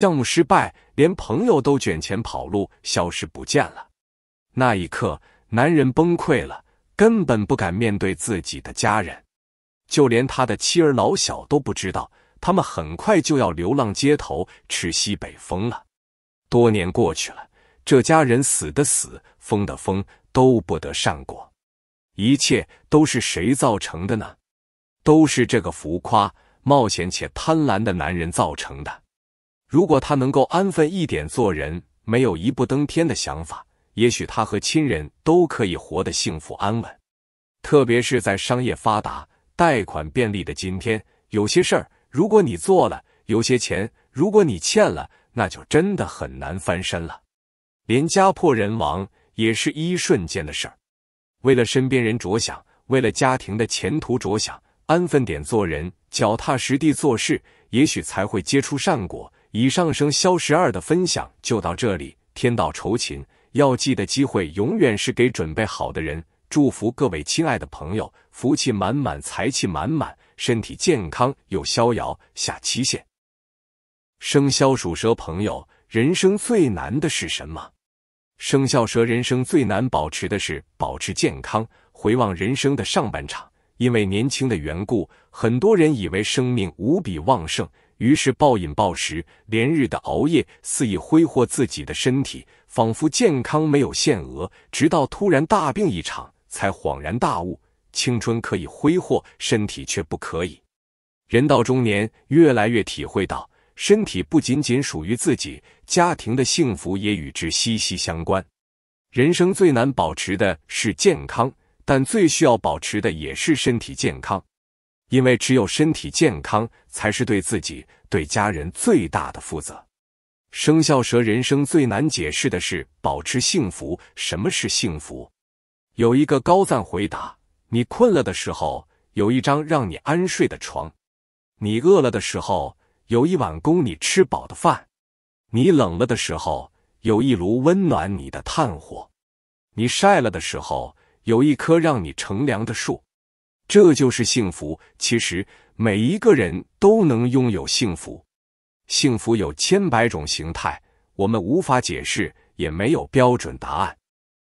项目失败，连朋友都卷钱跑路，消失不见了。那一刻，男人崩溃了，根本不敢面对自己的家人，就连他的妻儿老小都不知道，他们很快就要流浪街头，吃西北风了。多年过去了，这家人死的死，疯的疯，都不得善果。一切都是谁造成的呢？都是这个浮夸、冒险且贪婪的男人造成的。如果他能够安分一点做人，没有一步登天的想法，也许他和亲人都可以活得幸福安稳。特别是在商业发达、贷款便利的今天，有些事儿如果你做了，有些钱如果你欠了，那就真的很难翻身了，连家破人亡也是一瞬间的事儿。为了身边人着想，为了家庭的前途着想，安分点做人，脚踏实地做事，也许才会结出善果。以上生肖十二的分享就到这里。天道酬勤，要记得机会永远是给准备好的人。祝福各位亲爱的朋友，福气满满，财气满满，身体健康又逍遥。下期见。生肖属蛇朋友，人生最难的是什么？生肖蛇人生最难保持的是保持健康。回望人生的上半场，因为年轻的缘故，很多人以为生命无比旺盛。于是暴饮暴食，连日的熬夜，肆意挥霍自己的身体，仿佛健康没有限额。直到突然大病一场，才恍然大悟：青春可以挥霍，身体却不可以。人到中年，越来越体会到，身体不仅仅属于自己，家庭的幸福也与之息息相关。人生最难保持的是健康，但最需要保持的也是身体健康。因为只有身体健康，才是对自己、对家人最大的负责。生肖蛇人生最难解释的是保持幸福。什么是幸福？有一个高赞回答：你困了的时候，有一张让你安睡的床；你饿了的时候，有一碗供你吃饱的饭；你冷了的时候，有一炉温暖你的炭火；你晒了的时候，有一棵让你乘凉的树。这就是幸福。其实，每一个人都能拥有幸福。幸福有千百种形态，我们无法解释，也没有标准答案。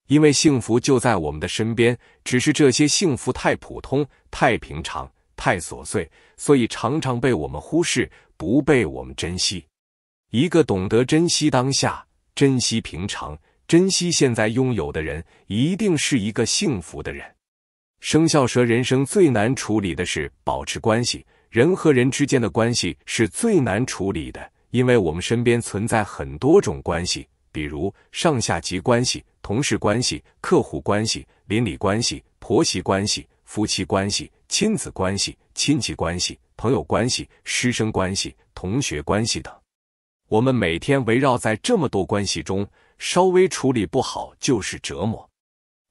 因为幸福就在我们的身边，只是这些幸福太普通、太平常、太琐碎，所以常常被我们忽视，不被我们珍惜。一个懂得珍惜当下、珍惜平常、珍惜现在拥有的人，一定是一个幸福的人。生肖蛇人生最难处理的是保持关系，人和人之间的关系是最难处理的，因为我们身边存在很多种关系，比如上下级关系、同事关系、客户关系、邻里关系、婆媳关系、夫妻关系、亲子关系、亲戚关系、朋友关系、师生关系、同学关系等。我们每天围绕在这么多关系中，稍微处理不好就是折磨。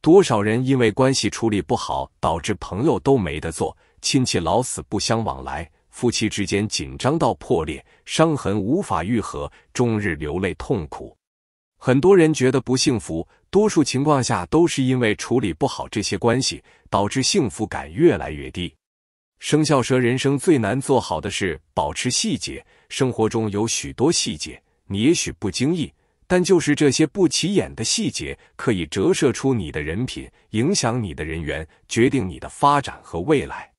多少人因为关系处理不好，导致朋友都没得做，亲戚老死不相往来，夫妻之间紧张到破裂，伤痕无法愈合，终日流泪痛苦。很多人觉得不幸福，多数情况下都是因为处理不好这些关系，导致幸福感越来越低。生肖蛇人生最难做好的是保持细节，生活中有许多细节，你也许不经意。但就是这些不起眼的细节，可以折射出你的人品，影响你的人缘，决定你的发展和未来。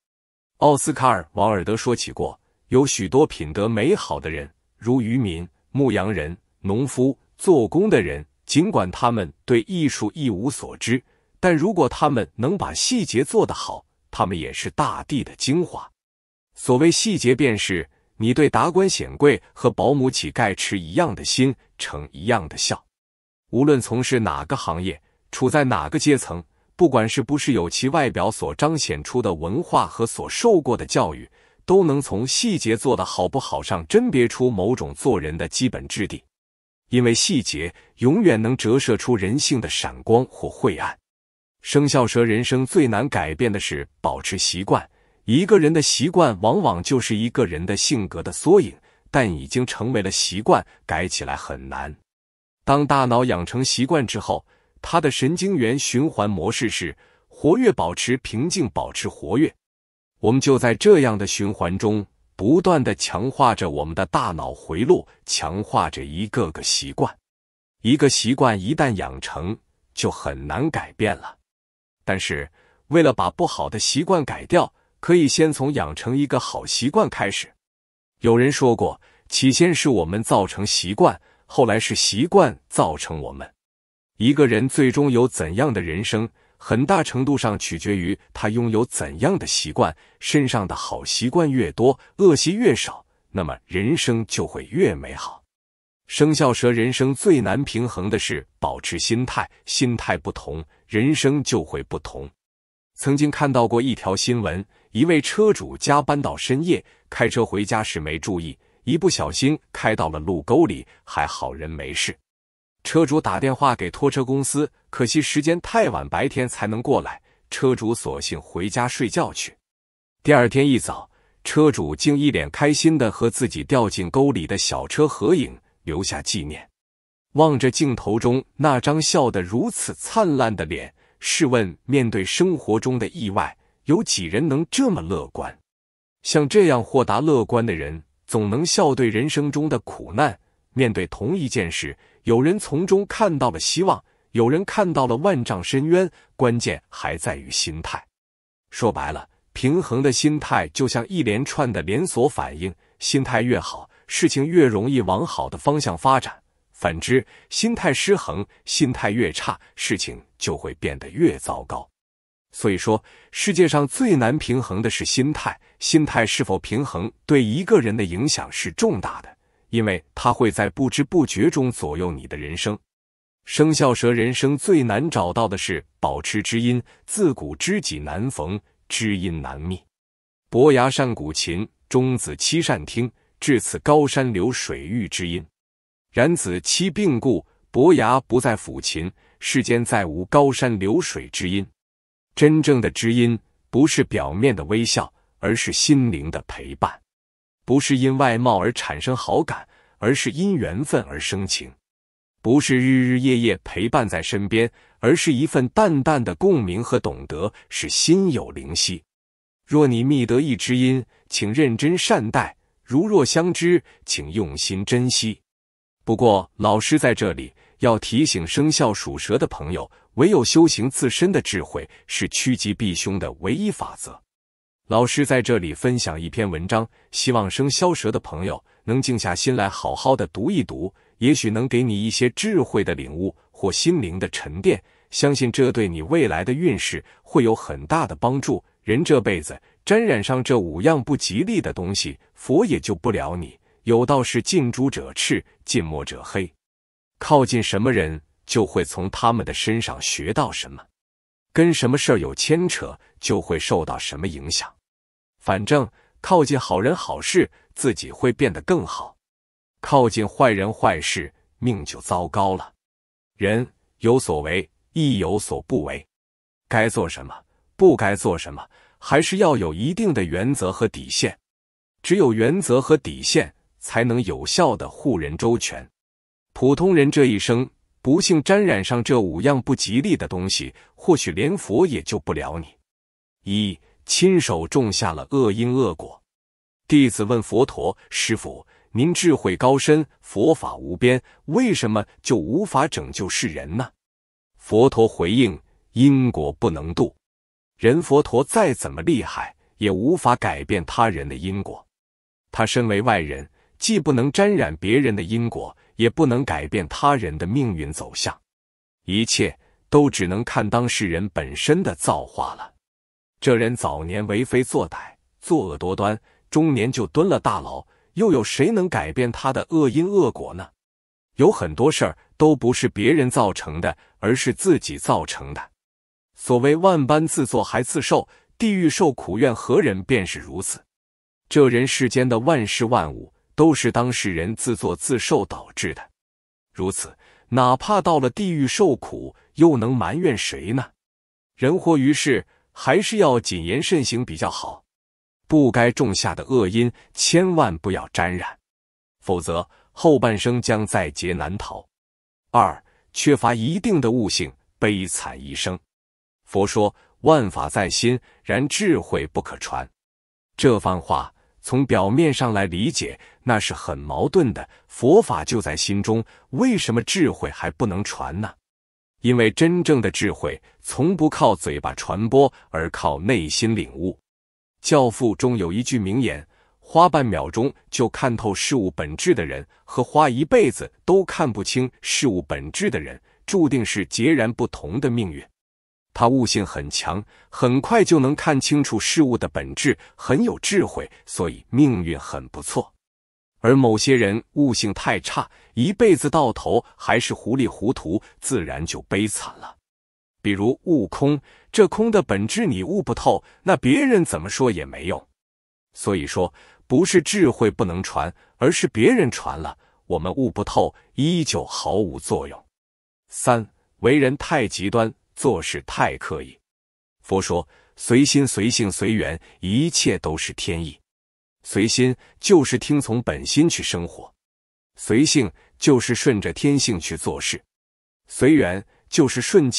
奥斯卡·尔·王尔德说起过，有许多品德美好的人，如渔民、牧羊人、农夫、做工的人，尽管他们对艺术一无所知，但如果他们能把细节做得好，他们也是大地的精华。所谓细节，便是。你对达官显贵和保姆乞丐持一样的心，逞一样的笑。无论从事哪个行业，处在哪个阶层，不管是不是有其外表所彰显出的文化和所受过的教育，都能从细节做的好不好上甄别出某种做人的基本质地。因为细节永远能折射出人性的闪光或晦暗。生肖蛇人生最难改变的是保持习惯。一个人的习惯往往就是一个人的性格的缩影，但已经成为了习惯，改起来很难。当大脑养成习惯之后，它的神经元循环模式是：活跃保持平静，保持活跃。我们就在这样的循环中不断的强化着我们的大脑回路，强化着一个个习惯。一个习惯一旦养成，就很难改变了。但是，为了把不好的习惯改掉，可以先从养成一个好习惯开始。有人说过，起先是我们造成习惯，后来是习惯造成我们。一个人最终有怎样的人生，很大程度上取决于他拥有怎样的习惯。身上的好习惯越多，恶习越少，那么人生就会越美好。生肖蛇人生最难平衡的是保持心态，心态不同，人生就会不同。曾经看到过一条新闻。一位车主加班到深夜，开车回家时没注意，一不小心开到了路沟里，还好人没事。车主打电话给拖车公司，可惜时间太晚，白天才能过来。车主索性回家睡觉去。第二天一早，车主竟一脸开心的和自己掉进沟里的小车合影，留下纪念。望着镜头中那张笑得如此灿烂的脸，试问，面对生活中的意外？有几人能这么乐观？像这样豁达乐观的人，总能笑对人生中的苦难。面对同一件事，有人从中看到了希望，有人看到了万丈深渊。关键还在于心态。说白了，平衡的心态就像一连串的连锁反应，心态越好，事情越容易往好的方向发展；反之，心态失衡，心态越差，事情就会变得越糟糕。所以说，世界上最难平衡的是心态，心态是否平衡对一个人的影响是重大的，因为它会在不知不觉中左右你的人生。生肖蛇人生最难找到的是保持知音，自古知己难逢，知音难觅。伯牙善鼓琴，钟子期善听，至此高山流水遇知音。然子期病故，伯牙不再抚琴，世间再无高山流水之音。真正的知音，不是表面的微笑，而是心灵的陪伴；不是因外貌而产生好感，而是因缘分而生情；不是日日夜夜陪伴在身边，而是一份淡淡的共鸣和懂得，是心有灵犀。若你觅得一知音，请认真善待；如若相知，请用心珍惜。不过，老师在这里要提醒生肖属蛇的朋友。唯有修行自身的智慧，是趋吉避凶的唯一法则。老师在这里分享一篇文章，希望生肖蛇的朋友能静下心来好好的读一读，也许能给你一些智慧的领悟或心灵的沉淀。相信这对你未来的运势会有很大的帮助。人这辈子沾染上这五样不吉利的东西，佛也救不了你。有道是近朱者赤，近墨者黑，靠近什么人。就会从他们的身上学到什么，跟什么事儿有牵扯，就会受到什么影响。反正靠近好人好事，自己会变得更好；靠近坏人坏事，命就糟糕了。人有所为，亦有所不为，该做什么，不该做什么，还是要有一定的原则和底线。只有原则和底线，才能有效的护人周全。普通人这一生。不幸沾染上这五样不吉利的东西，或许连佛也救不了你。一亲手种下了恶因恶果。弟子问佛陀：“师傅，您智慧高深，佛法无边，为什么就无法拯救世人呢？”佛陀回应：“因果不能度，人。佛陀再怎么厉害，也无法改变他人的因果。他身为外人。”既不能沾染别人的因果，也不能改变他人的命运走向，一切都只能看当事人本身的造化了。这人早年为非作歹，作恶多端，中年就蹲了大牢，又有谁能改变他的恶因恶果呢？有很多事儿都不是别人造成的，而是自己造成的。所谓万般自作还自受，地狱受苦怨何人？便是如此。这人世间的万事万物。都是当事人自作自受导致的，如此，哪怕到了地狱受苦，又能埋怨谁呢？人活于世，还是要谨言慎行比较好，不该种下的恶因，千万不要沾染，否则后半生将在劫难逃。二、缺乏一定的悟性，悲惨一生。佛说：“万法在心，然智慧不可传。”这番话。从表面上来理解，那是很矛盾的。佛法就在心中，为什么智慧还不能传呢？因为真正的智慧，从不靠嘴巴传播，而靠内心领悟。《教父》中有一句名言：花半秒钟就看透事物本质的人，和花一辈子都看不清事物本质的人，注定是截然不同的命运。他悟性很强，很快就能看清楚事物的本质，很有智慧，所以命运很不错。而某些人悟性太差，一辈子到头还是糊里糊涂，自然就悲惨了。比如悟空，这空的本质你悟不透，那别人怎么说也没用。所以说，不是智慧不能传，而是别人传了，我们悟不透，依旧毫无作用。三，为人太极端。做事太刻意。佛说：随心、随性、随缘，一切都是天意。随心就是听从本心去生活；随性就是顺着天性去做事；随缘就是顺其。